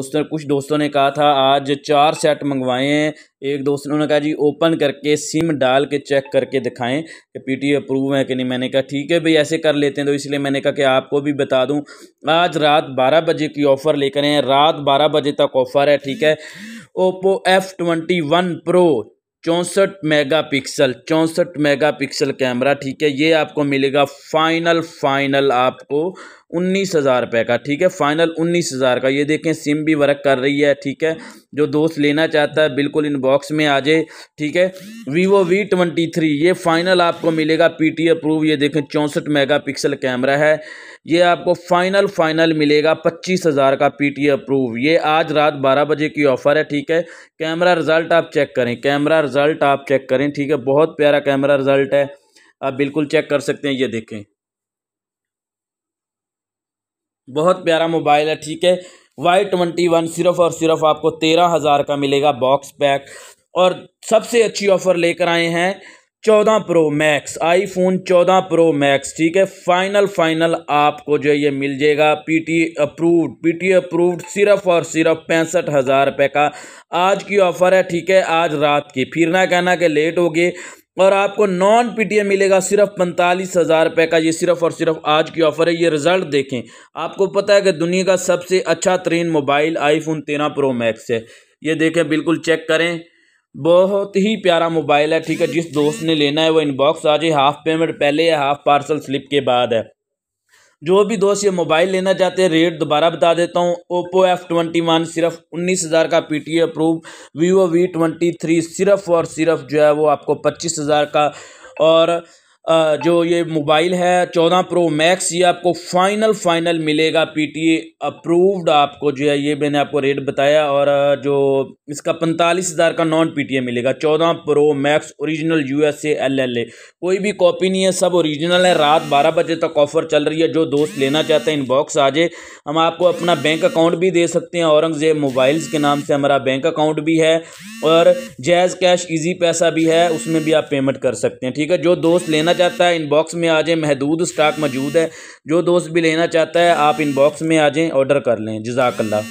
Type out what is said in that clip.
दोस्तों कुछ दोस्तों ने कहा था आज चार सेट मंगवाए हैं एक दोस्त ने कहा जी ओपन करके सिम डाल के चेक करके दिखाएं कि पीटी अप्रूव है कि नहीं मैंने कहा ठीक है भाई ऐसे कर लेते हैं तो इसलिए मैंने कहा कि आपको भी बता दूं आज रात 12 बजे की ऑफ़र लेकर आए रात 12 बजे तक ऑफ़र है ठीक है Oppo F twenty one pro चौंसठ मेगा पिक्सल चौंसठ मेगा पिक्सल कैमरा ठीक है ये आपको मिलेगा फाइनल फाइनल आपको उन्नीस हज़ार रुपये का ठीक है फाइनल उन्नीस हज़ार का ये देखें सिम भी वर्क कर रही है ठीक है जो दोस्त लेना चाहता है बिल्कुल इनबॉक्स में आ जाए ठीक है वीवो वी ट्वेंटी थ्री ये फाइनल आपको मिलेगा पी टी अप्रूव ये देखें चौंसठ मेगा पिक्सल कैमरा है ये आपको फाइनल फाइनल मिलेगा पच्चीस हज़ार का पी टी अप्रूव ये आज रात बारह बजे की ऑफ़र है ठीक है कैमरा रिज़ल्ट आप चेक करें कैमरा रिज़ल्ट आप चेक करें ठीक है बहुत प्यारा कैमरा रिज़ल्ट है आप बिल्कुल चेक कर सकते हैं ये देखें बहुत प्यारा मोबाइल है ठीक है वाई ट्वेंटी वन सिर्फ और सिर्फ आपको तेरह हज़ार का मिलेगा बॉक्स पैक और सबसे अच्छी ऑफ़र लेकर आए हैं चौदह प्रो मैक्स आईफोन चौदह प्रो मैक्स ठीक है फाइनल फाइनल आपको जो ये मिल जाएगा पीटी अप्रूव्ड पीटी अप्रूव्ड सिर्फ और सिर्फ पैंसठ हज़ार रुपये का आज की ऑफ़र है ठीक है आज रात की फिर ना कहना कि लेट होगी और आपको नॉन पीटीएम मिलेगा सिर्फ पैंतालीस हज़ार रुपये का ये सिर्फ और सिर्फ आज की ऑफ़र है ये रिज़ल्ट देखें आपको पता है कि दुनिया का सबसे अच्छा तरीन मोबाइल आईफोन तेरह प्रो मैक्स है ये देखें बिल्कुल चेक करें बहुत ही प्यारा मोबाइल है ठीक है जिस दोस्त ने लेना है वो इनबॉक्स आ जाए हाफ़ पेमेंट पहले या हाफ़ पार्सल स्लिप के बाद है जो भी दोस्त ये मोबाइल लेना चाहते हैं रेट दोबारा बता देता हूँ ओप्पो एफ ट्वेंटी वन सिर्फ उन्नीस हज़ार का P T approve Vivo V twenty three सिर्फ और सिर्फ जो है वो आपको पच्चीस हज़ार का और जो ये मोबाइल है चौदह प्रो मैक्स ये आपको फाइनल फाइनल मिलेगा पीटीए अप्रूव्ड आपको जो है ये मैंने आपको रेट बताया और जो इसका पैंतालीस हज़ार का नॉन पीटीए मिलेगा चौदह pro max original USA LLA कोई भी कॉपी नहीं है सब ओरिजिनल है रात बारह बजे तक ऑफ़र चल रही है जो दोस्त लेना चाहते हैं इनबॉक्स आ जाए हम आपको अपना बैंक अकाउंट भी दे सकते हैं औरंगज़ेब मोबाइल्स के नाम से हमारा बैंक अकाउंट भी है और जैज़ कैश ईजी पैसा भी है उसमें भी आप पेमेंट कर सकते हैं ठीक है जो दोस्त लेना चाहता है इनबॉक्स में आ जाएं महदूद स्टॉक मौजूद है जो दोस्त भी लेना चाहता है आप इनबॉक्स में आ जाएँ ऑर्डर कर लें जजाकल्ला